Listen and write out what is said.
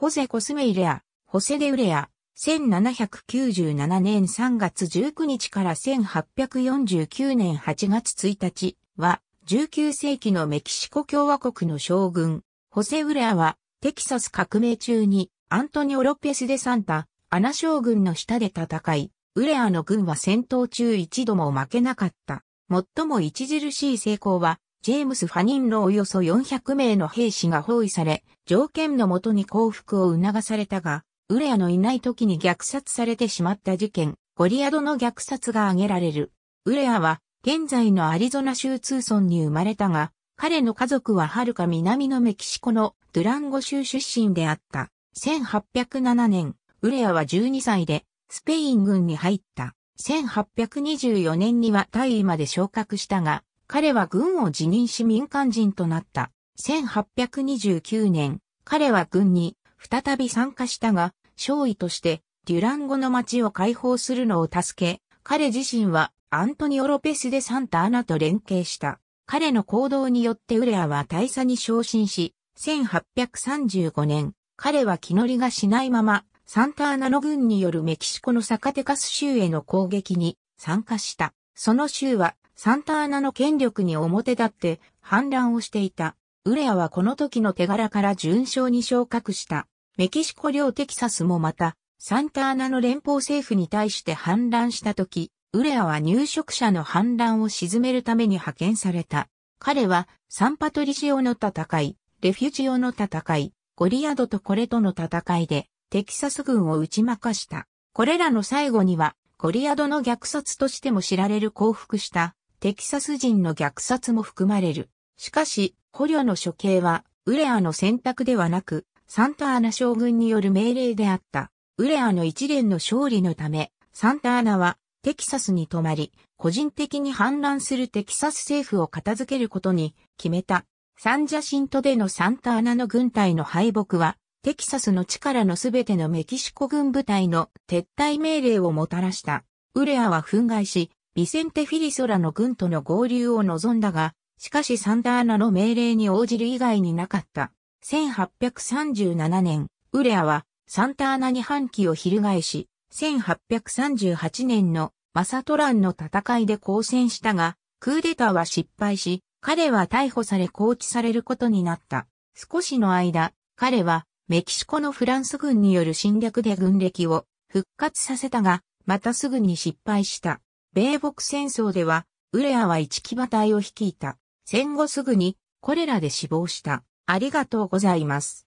ホセ・コスメイレア、ホセ・デ・ウレア、1797年3月19日から1849年8月1日は、19世紀のメキシコ共和国の将軍、ホセ・ウレアは、テキサス革命中に、アントニオ・ロペス・デ・サンタ、アナ将軍の下で戦い、ウレアの軍は戦闘中一度も負けなかった。最も著しい成功は、ジェームス・ファニンのおよそ400名の兵士が包囲され、条件のもとに降伏を促されたが、ウレアのいない時に虐殺されてしまった事件、ゴリアドの虐殺が挙げられる。ウレアは、現在のアリゾナ州ツーソンに生まれたが、彼の家族は遥か南のメキシコのドゥランゴ州出身であった。1807年、ウレアは12歳で、スペイン軍に入った。1824年には大尉まで昇格したが、彼は軍を辞任し民間人となった。1829年、彼は軍に再び参加したが、少尉としてデュランゴの町を解放するのを助け、彼自身はアントニオ・ロペス・でサンタ・アナと連携した。彼の行動によってウレアは大佐に昇進し、1835年、彼は気乗りがしないまま、サンタアナの軍によるメキシコのサカテカス州への攻撃に参加した。その州はサンターナの権力に表立って反乱をしていた。ウレアはこの時の手柄から順調に昇格した。メキシコ領テキサスもまた、サンターナの連邦政府に対して反乱した時、ウレアは入植者の反乱を鎮めるために派遣された。彼は、サンパトリシオの戦い、レフュジオの戦い、ゴリアドとコレとの戦いで、テキサス軍を打ち負かした。これらの最後には、ゴリアドの虐殺としても知られる降伏したテキサス人の虐殺も含まれる。しかし、捕虜の処刑は、ウレアの選択ではなく、サンタアナ将軍による命令であった。ウレアの一連の勝利のため、サンタアナは、テキサスに泊まり、個人的に反乱するテキサス政府を片付けることに決めた。サンジャシントでのサンタアナの軍隊の敗北は、テキサスの力のすべてのメキシコ軍部隊の撤退命令をもたらした。ウレアは憤慨し、ビセンテ・フィリソラの軍との合流を望んだが、しかしサンダーナの命令に応じる以外になかった。1837年、ウレアはサンターナに反旗を翻し、1838年のマサトランの戦いで交戦したが、クーデターは失敗し、彼は逮捕され放置されることになった。少しの間、彼はメキシコのフランス軍による侵略で軍歴を復活させたが、またすぐに失敗した。米国戦争では、ウレアは一騎馬隊を率いた。戦後すぐに、これらで死亡した。ありがとうございます。